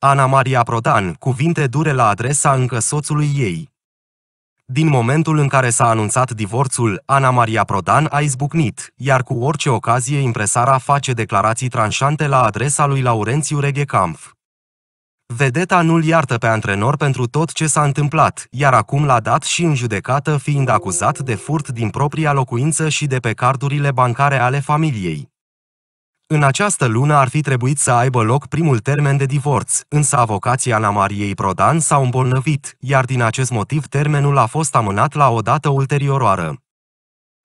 Ana Maria Prodan, cuvinte dure la adresa încă soțului ei. Din momentul în care s-a anunțat divorțul, Ana Maria Prodan a izbucnit, iar cu orice ocazie impresara face declarații tranșante la adresa lui Laurențiu Reghecamp. Vedeta nu-l iartă pe antrenor pentru tot ce s-a întâmplat, iar acum l-a dat și în judecată fiind acuzat de furt din propria locuință și de pe cardurile bancare ale familiei. În această lună ar fi trebuit să aibă loc primul termen de divorț, însă avocația Ana Mariei Prodan s a îmbolnăvit, iar din acest motiv termenul a fost amânat la o dată ulterioară.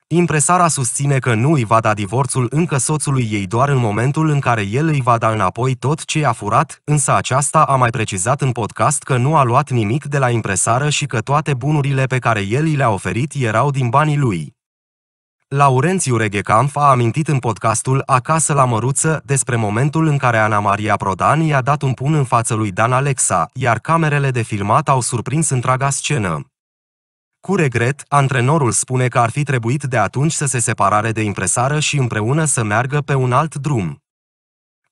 Impresara susține că nu îi va da divorțul încă soțului ei doar în momentul în care el îi va da înapoi tot ce i-a furat, însă aceasta a mai precizat în podcast că nu a luat nimic de la impresară și că toate bunurile pe care el i le-a oferit erau din banii lui. Laurențiu Reghecamp a amintit în podcastul Acasă la Măruță despre momentul în care Ana Maria Prodan i-a dat un pun în fața lui Dan Alexa, iar camerele de filmat au surprins întreaga scenă. Cu regret, antrenorul spune că ar fi trebuit de atunci să se separare de impresară și împreună să meargă pe un alt drum.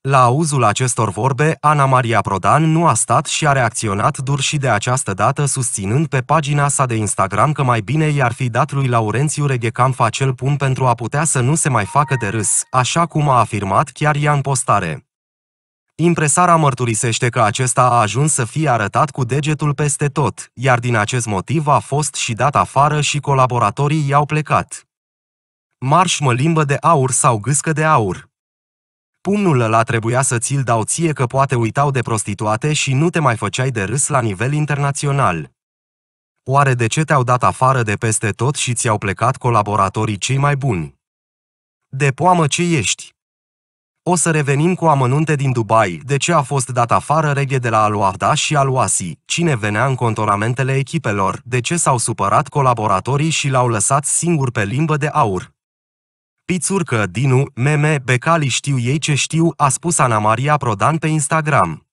La auzul acestor vorbe, Ana Maria Prodan nu a stat și a reacționat dur și de această dată susținând pe pagina sa de Instagram că mai bine i-ar fi dat lui Laurențiu Reghecam acel pun pentru a putea să nu se mai facă de râs, așa cum a afirmat chiar ea în postare. Impresara mărturisește că acesta a ajuns să fie arătat cu degetul peste tot, iar din acest motiv a fost și dat afară și colaboratorii i-au plecat. Marș mă limbă de aur sau gâscă de aur, Pumnul ăla trebuia să ți-l dau ție că poate uitau de prostituate și nu te mai făceai de râs la nivel internațional. Oare de ce te-au dat afară de peste tot și ți-au plecat colaboratorii cei mai buni? De poamă ce ești! O să revenim cu amănunte din Dubai, de ce a fost dat afară reghe de la Aluafda și Aluasi, cine venea în contoramentele echipelor, de ce s-au supărat colaboratorii și l-au lăsat singur pe limbă de aur. Pițurcă, Dinu, meme, becali știu ei ce știu, a spus Ana Maria Prodan pe Instagram.